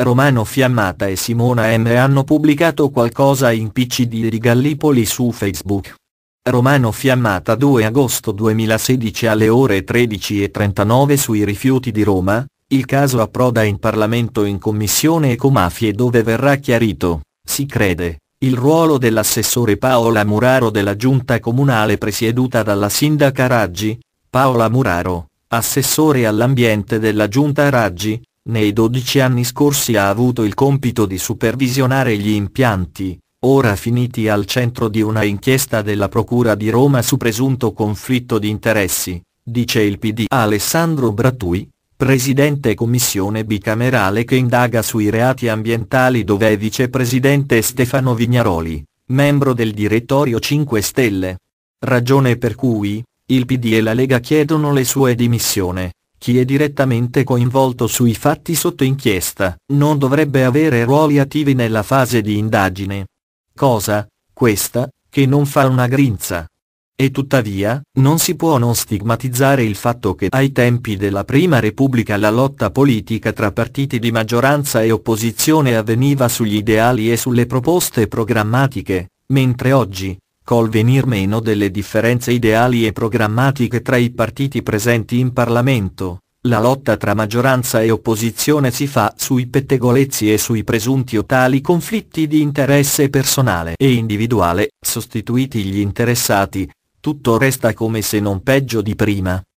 Romano Fiammata e Simona M hanno pubblicato qualcosa in PCD di Gallipoli su Facebook. Romano Fiammata 2 agosto 2016 alle ore 13.39 sui rifiuti di Roma, il caso approda in Parlamento in Commissione Ecomafie dove verrà chiarito, si crede, il ruolo dell'assessore Paola Muraro della giunta comunale presieduta dalla sindaca Raggi, Paola Muraro, assessore all'ambiente della giunta Raggi, nei dodici anni scorsi ha avuto il compito di supervisionare gli impianti, ora finiti al centro di una inchiesta della Procura di Roma su presunto conflitto di interessi, dice il PD Alessandro Bratui, presidente commissione bicamerale che indaga sui reati ambientali dove è vicepresidente Stefano Vignaroli, membro del direttorio 5 Stelle. Ragione per cui, il PD e la Lega chiedono le sue dimissioni. Chi è direttamente coinvolto sui fatti sotto inchiesta non dovrebbe avere ruoli attivi nella fase di indagine. Cosa, questa, che non fa una grinza. E tuttavia, non si può non stigmatizzare il fatto che ai tempi della Prima Repubblica la lotta politica tra partiti di maggioranza e opposizione avveniva sugli ideali e sulle proposte programmatiche, mentre oggi, col venir meno delle differenze ideali e programmatiche tra i partiti presenti in Parlamento, la lotta tra maggioranza e opposizione si fa sui pettegolezzi e sui presunti o tali conflitti di interesse personale e individuale, sostituiti gli interessati, tutto resta come se non peggio di prima.